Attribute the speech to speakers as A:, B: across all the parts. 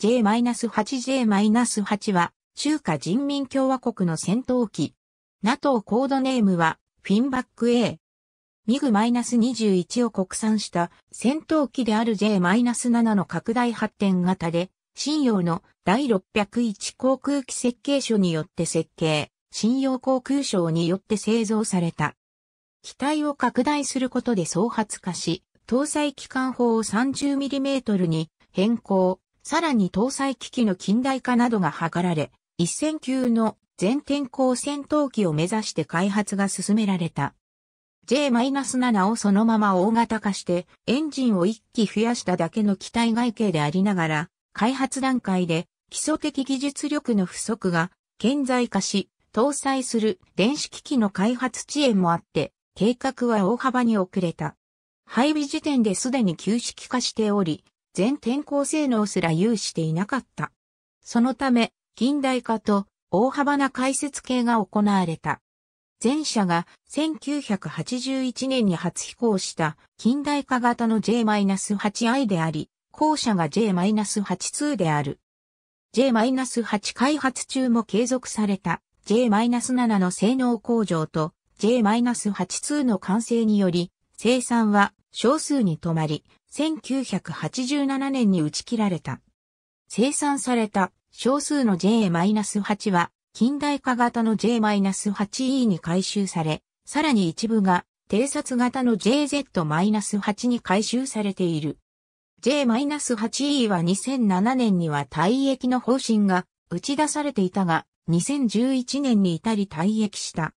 A: J-8J-8 は、中華人民共和国の戦闘機。NATO コードネームは、フィンバック A。ミグ -21 を国産した戦闘機である J-7 の拡大発展型で、信用の第601航空機設計書によって設計、信用航空省によって製造された。機体を拡大することで総発化し、搭載機関砲を 30mm に変更、さらに搭載機器の近代化などが図られ、一戦級の全天候戦闘機を目指して開発が進められた。J-7 をそのまま大型化してエンジンを1機増やしただけの機体外形でありながら、開発段階で基礎的技術力の不足が顕在化し、搭載する電子機器の開発遅延もあって、計画は大幅に遅れた。配備時点ですでに旧式化しており、全天候性能すら有していなかった。そのため、近代化と大幅な解説系が行われた。前者が1981年に初飛行した近代化型の J-8i であり、後者が J-82 である。J-8 開発中も継続された J-7 の性能向上と J-82 の完成により、生産は少数に止まり、1987年に打ち切られた。生産された少数の J-8 は近代化型の J-8E に回収され、さらに一部が偵察型の JZ-8 に回収されている。J-8E は2007年には退役の方針が打ち出されていたが、2011年に至り退役した。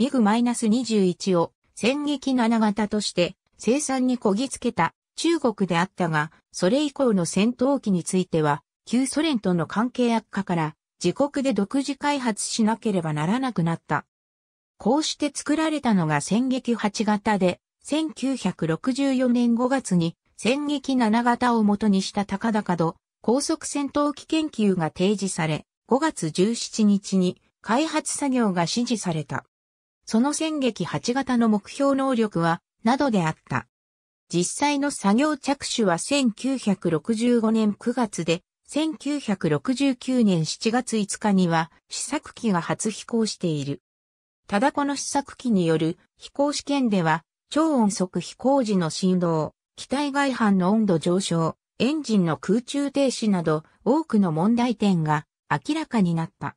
A: ミグ -21 を戦撃7型として生産にこぎつけた中国であったが、それ以降の戦闘機については、旧ソ連との関係悪化から、自国で独自開発しなければならなくなった。こうして作られたのが戦撃8型で、1964年5月に戦撃7型を元にした高々度高速戦闘機研究が提示され、5月17日に開発作業が指示された。その戦撃8型の目標能力は、などであった。実際の作業着手は1965年9月で、1969年7月5日には試作機が初飛行している。ただこの試作機による飛行試験では、超音速飛行時の振動、機体外反の温度上昇、エンジンの空中停止など多くの問題点が明らかになった。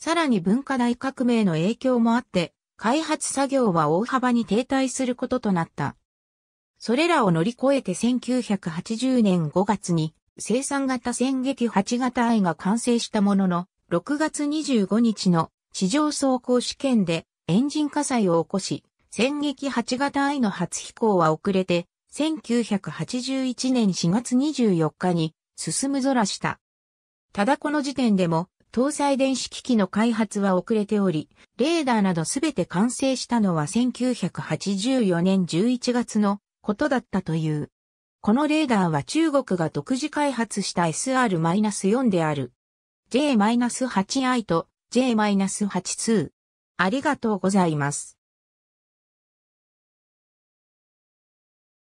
A: さらに文化大革命の影響もあって、開発作業は大幅に停滞することとなった。それらを乗り越えて1980年5月に生産型戦撃8型 I が完成したものの、6月25日の地上走行試験でエンジン火災を起こし、戦撃8型 I の初飛行は遅れて、1981年4月24日に進むぞらした。ただこの時点でも、搭載電子機器の開発は遅れており、レーダーなどすべて完成したのは1984年11月のことだったという。このレーダーは中国が独自開発した SR-4 である。J-8i と J-82。ありがとうございます。